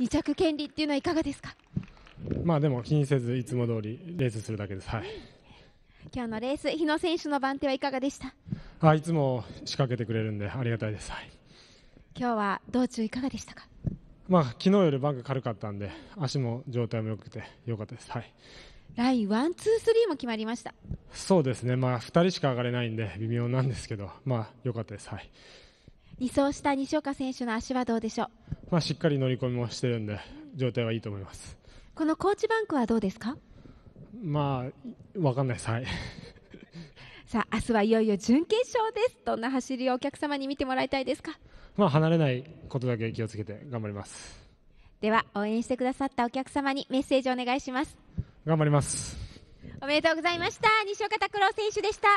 2着権利っていうのはいかがですかまあでも気にせずいつも通りレースするだけです。はい。今日のレース日野選手の番手はいかがでした。あいつも仕掛けてくれるんでありがたいです。はい。今日は道中いかがでしたか。まあ昨日よりバンク軽かったんで足も状態も良くて良かったです。はい。ラインワンツースリーも決まりました。そうですね。まあ二人しか上がれないんで微妙なんですけど、まあ良かったです。はい。2走した西岡選手の足はどうでしょう。まあ、しっかり乗り込みもしてるんで状態はいいと思いますこのコーチバンクはどうですかまあわかんないです、はい、さあ明日はいよいよ準決勝ですどんな走りをお客様に見てもらいたいですかまあ離れないことだけ気をつけて頑張りますでは応援してくださったお客様にメッセージをお願いします頑張りますおめでとうございました西岡拓郎選手でした